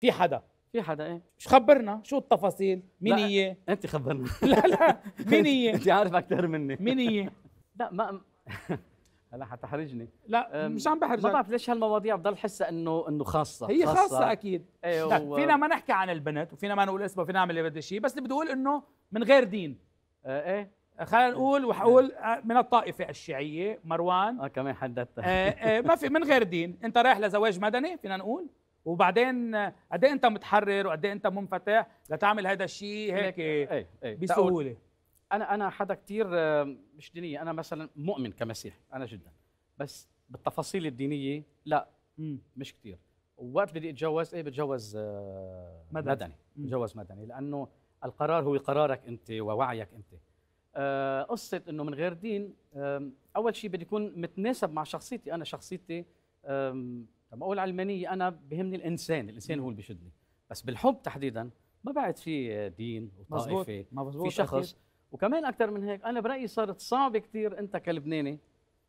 في حدا في حدا ايه شو خبرنا شو التفاصيل مين هي انت خبرنا لا لا مين هي انت عارف اكثر مني مين هي لا ما هلا حتحرجني لا مش عم بحرجك ما بعرف ليش هالمواضيع بضل حسة انه انه خاصه هي خاصه, خاصة اكيد ايه و... فينا ما نحكي عن البنت وفينا ما نقول اسمها وفينا نعمل اللي بدي شيء بس اللي بدي اقول انه من غير دين أه، ايه أه، خلينا نقول وحقول أه، من الطائفه الشيعيه مروان اه كمان حددتها ما في من غير دين انت رايح لزواج مدني فينا نقول وبعدين قد ايه انت متحرر وقد ايه انت منفتح لتعمل هذا الشيء هيك أي أي إيه، إيه. بسهوله انا انا حدا كثير آه، مش دينيه انا مثلا مؤمن كمسيح انا جدا بس بالتفاصيل الدينيه لا مش كثير ووقت بدي اتجوز ايه بتجوز آه، مدني, مدني. بتجوز مدني لانه القرار هو قرارك انت ووعيك انت آه، قصه انه من غير دين اول شيء بدي يكون متناسب مع شخصيتي انا شخصيتي لما اقول علمانيه انا بهمني الانسان الانسان هو اللي بيشدني بس بالحب تحديدا ما بعد في دين وطائفه في شخص أكيد. وكمان اكثر من هيك انا برايي صارت صعبه كثير انت كلبناني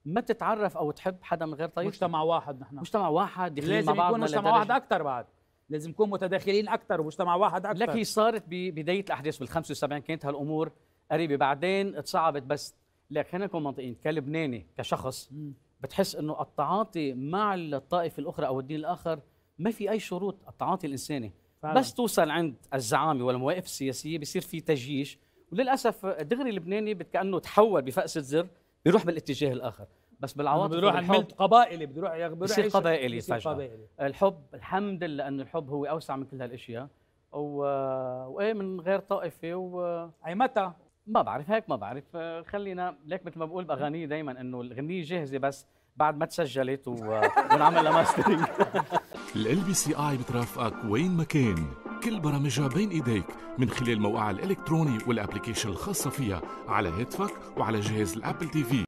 ما تتعرف او تحب حدا من غير طائفته مجتمع واحد نحن مجتمع واحد داخلين مع بعض يكون مجتمع واحد اكثر بعد لازم نكون متداخلين اكثر ومجتمع واحد اكثر لكن صارت ببدايه الاحداث بال 75 كانت هالامور قريبه بعدين اتصعبت بس لكن خلينا نكون منطقيين كلبناني كشخص م. بتحس انه التعاطي مع الطائفه الاخرى او الدين الاخر ما في اي شروط التعاطي الانساني فعلا. بس توصل عند الزعامه والمواقف السياسيه بصير في تجيش وللاسف دغري اللبناني كانه تحول بفأس زر بيروح بالاتجاه الاخر بس بالعواطف بيروح يروح قبائلي بده يروح بده قبائلي فجأة الحب الحمد لله انه الحب هو اوسع من كل هالاشياء و... وايه من غير طائفه و اي متى ما بعرف هيك ما بعرف آه، خلينا ليك مثل ما بقول باغانيه دائما انه الغنيه جاهزه بس بعد ما تسجلت ونعمل لها ماسترينج ال بي سي اي بترافقك وين ما كان كل برامجها بين ايديك من خلال موقعها الالكتروني والابلكيشن الخاصه فيها على هاتفك وعلى جهاز الابل تي في